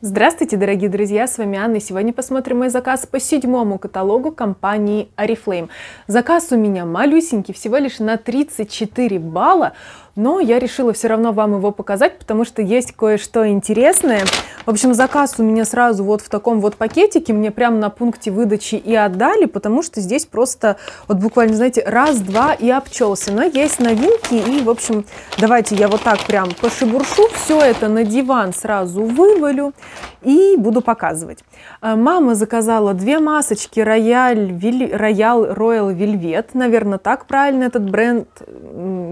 Здравствуйте, дорогие друзья, с вами Анна. Сегодня посмотрим мой заказ по седьмому каталогу компании Oriflame. Заказ у меня малюсенький, всего лишь на 34 балла, но я решила все равно вам его показать, потому что есть кое-что интересное. В общем, заказ у меня сразу вот в таком вот пакетике, мне прямо на пункте выдачи и отдали, потому что здесь просто вот буквально, знаете, раз-два и обчелся. Но есть новинки, и, в общем, давайте я вот так прям пошебуршу, все это на диван сразу вывалю и буду показывать. Э, мама заказала две масочки Royal, Royal Royal Velvet, наверное, так правильно этот бренд,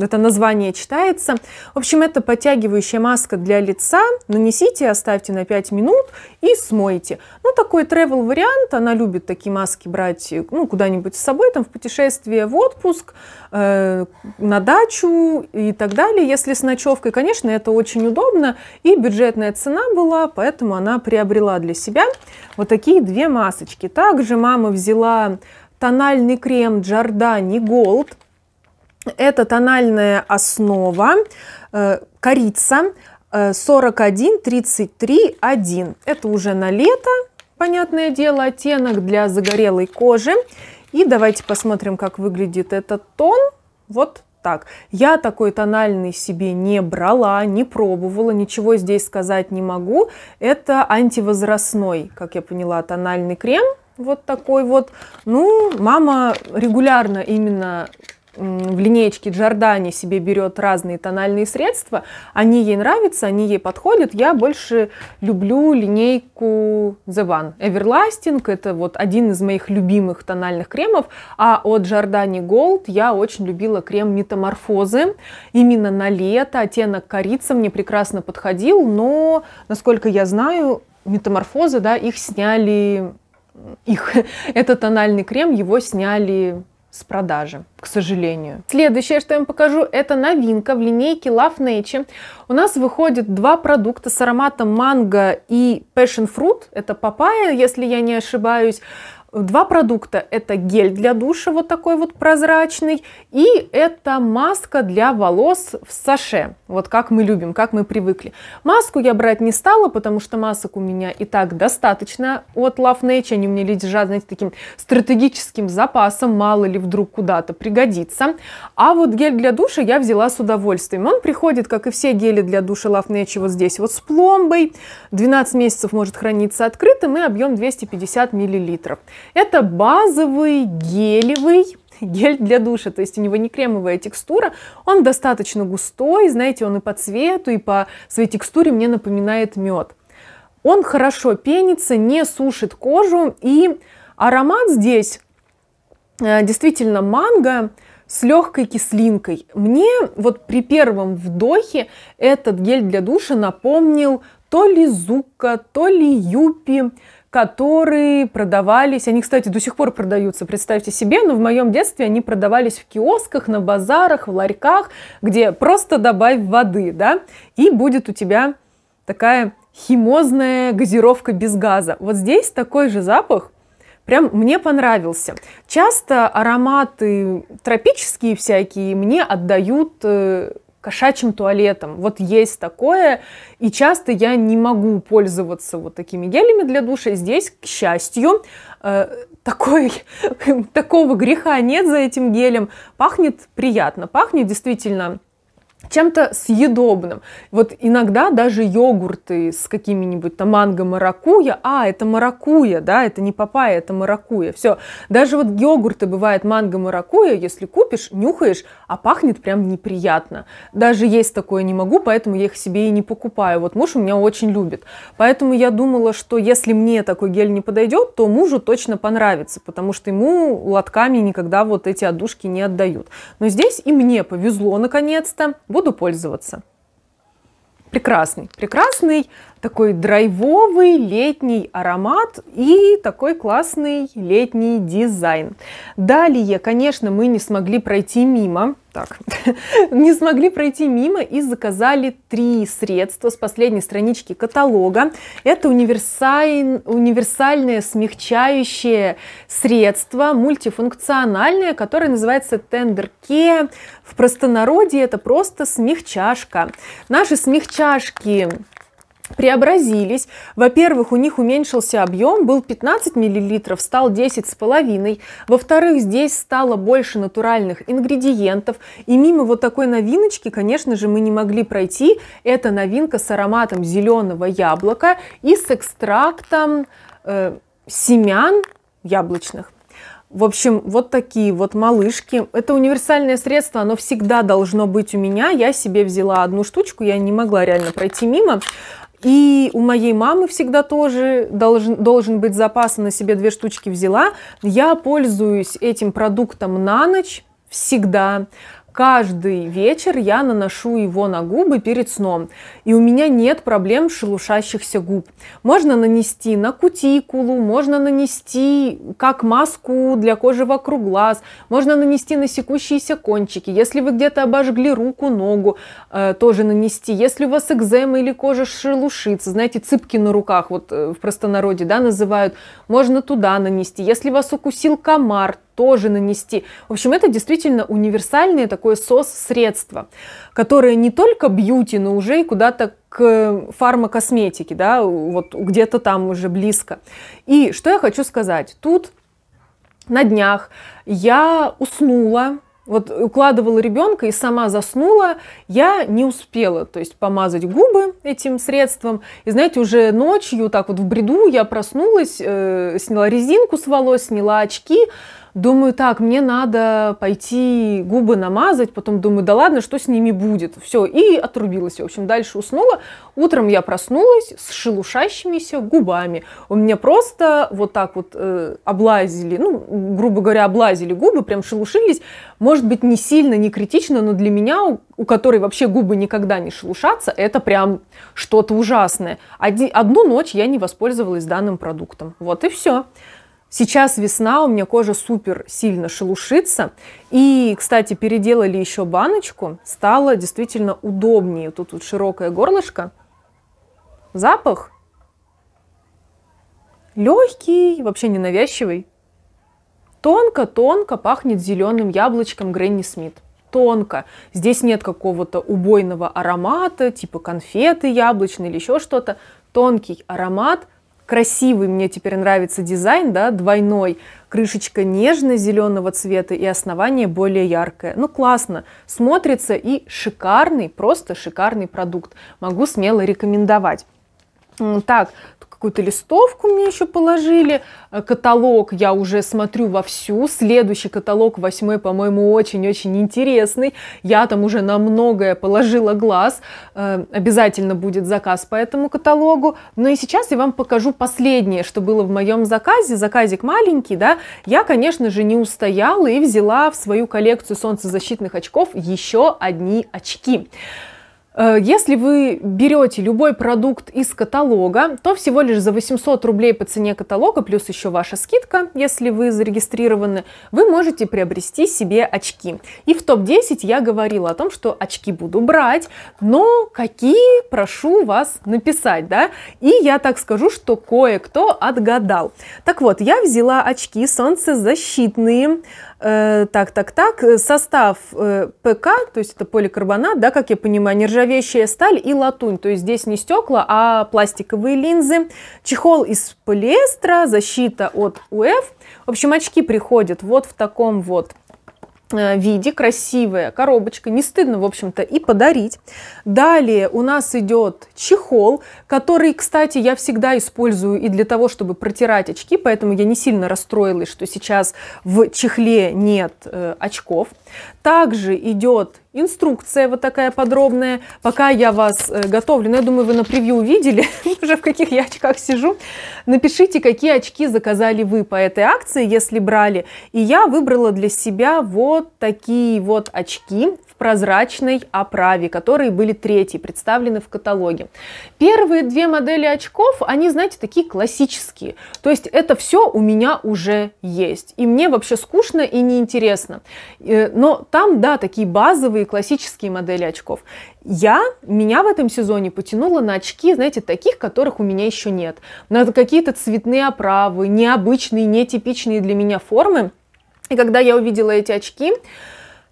это название читается. В общем, это подтягивающая маска для лица, нанесите, оставьте на 5 минут и смойте. Ну, такой travel вариант, она любит такие маски брать, ну, куда-нибудь с собой, там, в путешествие, в отпуск, э, на дачу и так далее, если с ночевкой, конечно, это очень удобно, и бюджетная цена была, поэтому она приобрела для себя вот такие две масочки. Также мама взяла тональный крем Giordani Gold. Это тональная основа, э, корица 41331 э, Это уже на лето, понятное дело, оттенок для загорелой кожи. И давайте посмотрим, как выглядит этот тон. Вот так. Я такой тональный себе не брала, не пробовала, ничего здесь сказать не могу. Это антивозрастной, как я поняла, тональный крем. Вот такой вот. Ну, мама регулярно именно в линейке Джордани себе берет разные тональные средства, они ей нравятся, они ей подходят. Я больше люблю линейку The One. Everlasting – это вот один из моих любимых тональных кремов, а от Giordani Gold я очень любила крем Метаморфозы. Именно на лето оттенок корица мне прекрасно подходил, но, насколько я знаю, метаморфозы, да, их сняли их. Это тональный крем, его сняли с продажи, к сожалению. Следующее, что я вам покажу, это новинка в линейке Love Nature. У нас выходит два продукта с ароматом манго и passion fruit, это папайя, если я не ошибаюсь. Два продукта – это гель для душа, вот такой вот прозрачный, и это маска для волос в саше, вот как мы любим, как мы привыкли. Маску я брать не стала, потому что масок у меня и так достаточно от Love Nature, они у меня лежат, знаете, таким стратегическим запасом, мало ли вдруг куда-то пригодится. А вот гель для душа я взяла с удовольствием. Он приходит, как и все гели для душа Love Nature, вот здесь вот с пломбой, 12 месяцев может храниться открытым и объем 250 миллилитров. Это базовый гелевый гель для душа, то есть у него не кремовая текстура, он достаточно густой, знаете, он и по цвету, и по своей текстуре мне напоминает мед. Он хорошо пенится, не сушит кожу, и аромат здесь э, действительно манго с легкой кислинкой. Мне вот при первом вдохе этот гель для душа напомнил то ли Зука, то ли Юпи, которые продавались, они, кстати, до сих пор продаются, представьте себе, но в моем детстве они продавались в киосках, на базарах, в ларьках, где просто добавь воды, да, и будет у тебя такая химозная газировка без газа. Вот здесь такой же запах, прям мне понравился. Часто ароматы тропические всякие мне отдают э, кошачьим туалетом. Вот есть такое, и часто я не могу пользоваться вот такими гелями для душа. Здесь, к счастью, э, такой, такого греха нет за этим гелем. Пахнет приятно, пахнет действительно чем-то съедобным. Вот иногда даже йогурты с какими-нибудь там манго, маракуя, а, это маракуя, да, это не папайя, это маракуя, все. Даже вот йогурты бывает манго, маракуя, если купишь, нюхаешь, а пахнет прям неприятно. Даже есть такое не могу, поэтому я их себе и не покупаю. Вот муж у меня очень любит. Поэтому я думала, что если мне такой гель не подойдет, то мужу точно понравится, потому что ему лотками никогда вот эти отдушки не отдают. Но здесь и мне повезло наконец-то буду пользоваться. Прекрасный, прекрасный такой драйвовый летний аромат и такой классный летний дизайн. Далее, конечно, мы не смогли пройти мимо так, не смогли пройти мимо и заказали три средства с последней странички каталога. Это универсаль... универсальное смягчающее средство, мультифункциональное, которое называется Tender Care. В простонародье это просто смягчашка. Наши смягчашки преобразились. Во-первых, у них уменьшился объем, был 15 мл, стал 10 с половиной. Во-вторых, здесь стало больше натуральных ингредиентов. И мимо вот такой новиночки, конечно же, мы не могли пройти. Это новинка с ароматом зеленого яблока и с экстрактом э, семян яблочных. В общем, вот такие вот малышки. Это универсальное средство, оно всегда должно быть у меня. Я себе взяла одну штучку, я не могла реально пройти мимо. И у моей мамы всегда тоже должен, должен быть запас, на себе две штучки взяла. Я пользуюсь этим продуктом на ночь всегда. Каждый вечер я наношу его на губы перед сном, и у меня нет проблем шелушащихся губ. Можно нанести на кутикулу, можно нанести как маску для кожи вокруг глаз, можно нанести на секущиеся кончики. Если вы где-то обожгли руку, ногу, э, тоже нанести. Если у вас экзема или кожа шелушится, знаете, цыпки на руках, вот э, в простонародье, да, называют, можно туда нанести. Если вас укусил комар, тоже нанести. В общем, это действительно универсальное такое сос-средство, которое не только бьюти, но уже и куда-то к фармакосметике, да, вот где-то там уже близко. И что я хочу сказать, тут на днях я уснула, вот укладывала ребенка и сама заснула, я не успела, то есть помазать губы этим средством. И знаете, уже ночью, так вот в бреду, я проснулась, э, сняла резинку с волос, сняла очки, Думаю, так, мне надо пойти губы намазать, потом думаю, да ладно, что с ними будет. Все, и отрубилась. В общем, дальше уснула. Утром я проснулась с шелушащимися губами. У меня просто вот так вот э, облазили, ну, грубо говоря, облазили губы, прям шелушились. Может быть, не сильно, не критично, но для меня, у, у которой вообще губы никогда не шелушатся, это прям что-то ужасное. Один, одну ночь я не воспользовалась данным продуктом. Вот и все. Сейчас весна, у меня кожа супер сильно шелушится. И, кстати, переделали еще баночку. Стало действительно удобнее. Тут вот широкое горлышко. Запах легкий, вообще ненавязчивый. Тонко-тонко пахнет зеленым яблочком Гренни Смит. Тонко. Здесь нет какого-то убойного аромата, типа конфеты яблочной или еще что-то. Тонкий аромат – красивый, мне теперь нравится дизайн, да, двойной, крышечка нежно-зеленого цвета и основание более яркое. Ну, классно, смотрится и шикарный, просто шикарный продукт. Могу смело рекомендовать. Так, какую-то листовку мне еще положили, э, каталог я уже смотрю вовсю, следующий каталог, восьмой, по-моему, очень-очень интересный, я там уже на многое положила глаз, э, обязательно будет заказ по этому каталогу, но ну и сейчас я вам покажу последнее, что было в моем заказе, заказик маленький, да, я, конечно же, не устояла и взяла в свою коллекцию солнцезащитных очков еще одни очки. Э, если вы берете любой продукт из каталога, то всего лишь за 800 рублей по цене каталога, плюс еще ваша скидка, если вы зарегистрированы, вы можете приобрести себе очки. И в топ-10 я говорила о том, что очки буду брать, но какие прошу вас написать, да? И я так скажу, что кое-кто отгадал. Так вот, я взяла очки солнцезащитные, э, так, так, так, э, состав э, ПК, то есть это поликарбонат, да, как я понимаю, нержавеющий зловещая сталь и латунь. То есть здесь не стекла, а пластиковые линзы. Чехол из полиэстера, защита от УФ. В общем, очки приходят вот в таком вот э, виде, красивая коробочка, не стыдно, в общем-то, и подарить. Далее у нас идет чехол, который, кстати, я всегда использую и для того, чтобы протирать очки, поэтому я не сильно расстроилась, что сейчас в чехле нет э, очков. Также идет Инструкция вот такая подробная. Пока я вас э, готовлю, ну, я думаю, вы на превью увидели уже в каких я очках сижу. Напишите, какие очки заказали вы по этой акции, если брали. И я выбрала для себя вот такие вот очки прозрачной оправе, которые были третьи, представлены в каталоге. Первые две модели очков, они, знаете, такие классические. То есть это все у меня уже есть. И мне вообще скучно и неинтересно. Э, но там, да, такие базовые классические модели очков. Я, меня в этом сезоне потянуло на очки, знаете, таких, которых у меня еще нет. На какие-то цветные оправы, необычные, нетипичные для меня формы. И когда я увидела эти очки,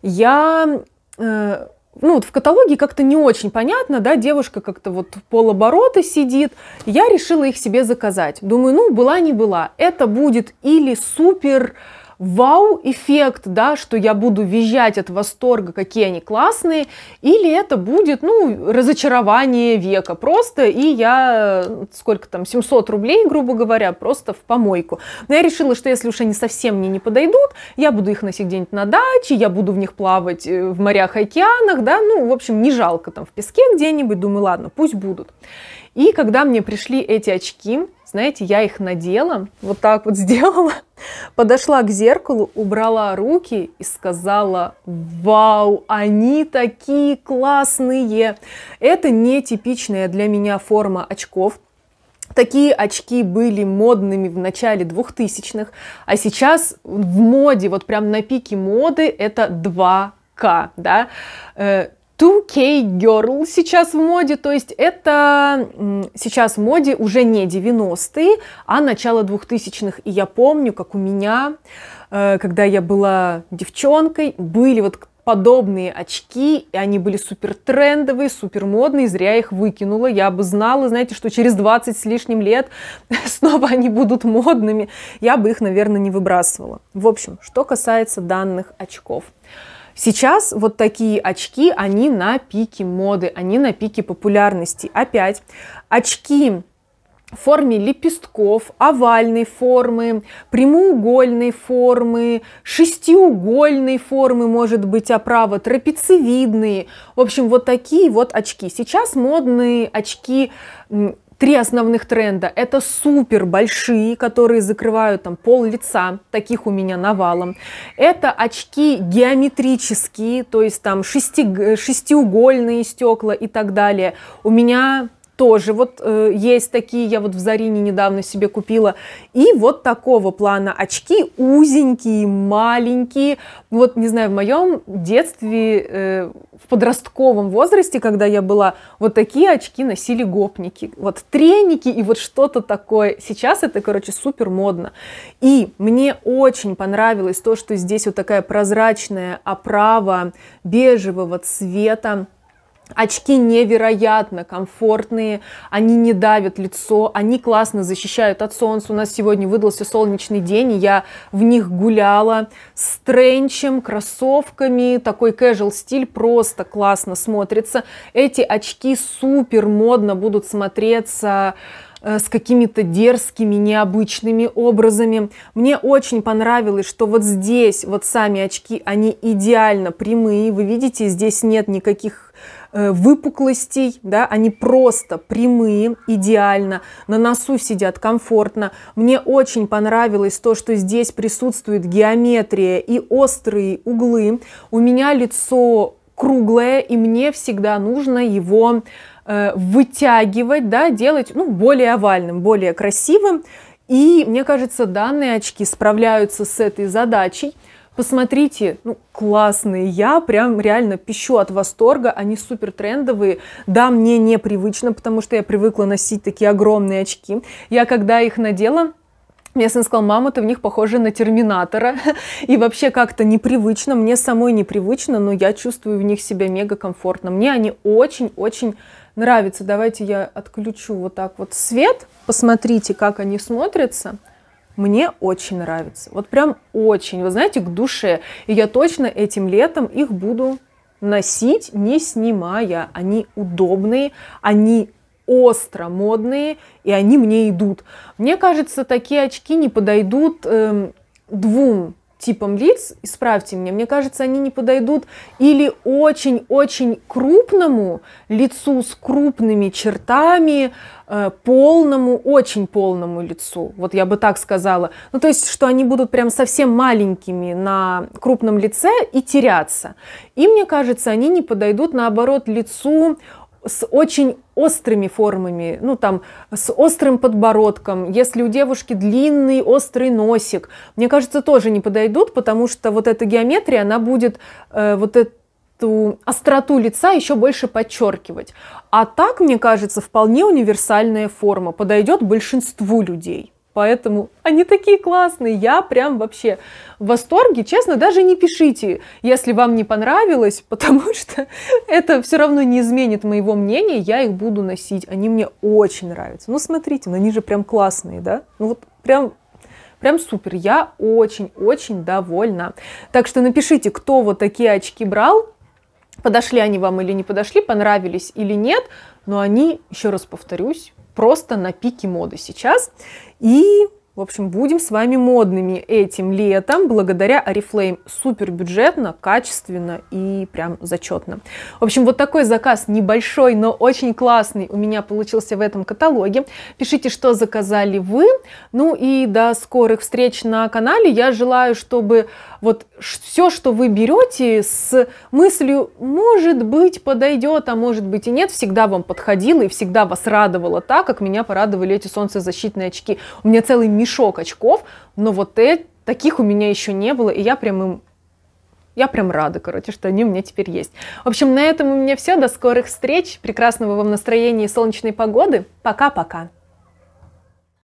я Э, ну, вот в каталоге как-то не очень понятно, да, девушка как-то вот полоборота сидит. Я решила их себе заказать. Думаю, ну, была не была. Это будет или супер вау-эффект, да, что я буду визжать от восторга, какие они классные, или это будет, ну, разочарование века просто, и я, сколько там, 700 рублей, грубо говоря, просто в помойку. Но я решила, что если уж они совсем мне не подойдут, я буду их носить где-нибудь на даче, я буду в них плавать э, в морях и океанах, да, ну, в общем, не жалко там в песке где-нибудь, думаю, ладно, пусть будут. И когда мне пришли эти очки, знаете, я их надела, вот так вот сделала, подошла к зеркалу, убрала руки и сказала, вау, они такие классные. Это нетипичная для меня форма очков, Такие очки были модными в начале 2000-х, а сейчас в моде, вот прям на пике моды, это 2К, да. Э, 2K Girl сейчас в моде, то есть это сейчас в моде уже не 90-е, а начало 2000-х. И я помню, как у меня, э, когда я была девчонкой, были вот подобные очки, и они были супер трендовые, супер модные, зря их выкинула. Я бы знала, знаете, что через 20 с лишним лет снова они будут модными. Я бы их, наверное, не выбрасывала. В общем, что касается данных очков. Сейчас вот такие очки, они на пике моды, они на пике популярности. Опять, очки в форме лепестков, овальной формы, прямоугольной формы, шестиугольной формы, может быть, оправа, трапециевидные. В общем, вот такие вот очки. Сейчас модные очки Три основных тренда – это супер большие, которые закрывают там пол лица, таких у меня навалом. Это очки геометрические, то есть там шести, э, шестиугольные стекла и так далее. У меня тоже вот э, есть такие, я вот в Зарине недавно себе купила. И вот такого плана очки узенькие, маленькие. Вот, не знаю, в моем детстве, э, в подростковом возрасте, когда я была, вот такие очки носили гопники. Вот треники и вот что-то такое. Сейчас это, короче, супер модно. И мне очень понравилось то, что здесь вот такая прозрачная оправа бежевого цвета Очки невероятно комфортные, они не давят лицо, они классно защищают от солнца. У нас сегодня выдался солнечный день, и я в них гуляла с тренчем, кроссовками, такой casual стиль просто классно смотрится. Эти очки супер модно будут смотреться э, с какими-то дерзкими, необычными образами. Мне очень понравилось, что вот здесь вот сами очки, они идеально прямые. Вы видите, здесь нет никаких Э, выпуклостей, да, они просто прямые, идеально, на носу сидят комфортно. Мне очень понравилось то, что здесь присутствует геометрия и острые углы. У меня лицо круглое, и мне всегда нужно его э, вытягивать, да, делать ну, более овальным, более красивым. И мне кажется, данные очки справляются с этой задачей посмотрите, ну, классные, я прям реально пищу от восторга, они супер трендовые, да, мне непривычно, потому что я привыкла носить такие огромные очки, я когда их надела, мне сын сказал, мама, ты в них похожа на Терминатора. И вообще как-то непривычно, мне самой непривычно, но я чувствую в них себя мега комфортно. Мне они очень-очень нравятся. Давайте я отключу вот так вот свет. Посмотрите, как они смотрятся. Мне очень нравится. Вот прям очень. Вы знаете, к душе. И я точно этим летом их буду носить, не снимая. Они удобные, они остро модные, и они мне идут. Мне кажется, такие очки не подойдут эм, двум типам лиц, исправьте меня, мне кажется, они не подойдут или очень-очень крупному лицу с крупными чертами, э, полному, очень полному лицу. Вот я бы так сказала. Ну, то есть, что они будут прям совсем маленькими на крупном лице и теряться. И, мне кажется, они не подойдут, наоборот, лицу с очень острыми формами, ну там с острым подбородком, если у девушки длинный острый носик, мне кажется, тоже не подойдут, потому что вот эта геометрия, она будет э, вот эту остроту лица еще больше подчеркивать. А так, мне кажется, вполне универсальная форма подойдет большинству людей. Поэтому они такие классные, я прям вообще в восторге. Честно, даже не пишите, если вам не понравилось, потому что это все равно не изменит моего мнения, я их буду носить. Они мне очень нравятся. Ну, смотрите, ну, они же прям классные, да? Ну, вот прям Прям супер, я очень-очень довольна. Так что напишите, кто вот такие очки брал, подошли они вам или не подошли, понравились или нет, но они, еще раз повторюсь, просто на пике моды сейчас. И в общем, будем с вами модными этим летом благодаря Oriflame. Супер бюджетно, качественно и прям зачетно. В общем, вот такой заказ небольшой, но очень классный у меня получился в этом каталоге. Пишите, что заказали вы. Ну и до скорых встреч на канале. Я желаю, чтобы вот все, что вы берете с мыслью, может быть, подойдет, а может быть и нет, всегда вам подходило и всегда вас радовало так, как меня порадовали эти солнцезащитные очки. У меня целый мир мешок очков, но вот э, таких у меня еще не было, и я прям им я прям рада, короче, что они у меня теперь есть. В общем, на этом у меня все. До скорых встреч, прекрасного вам настроения и солнечной погоды. Пока-пока.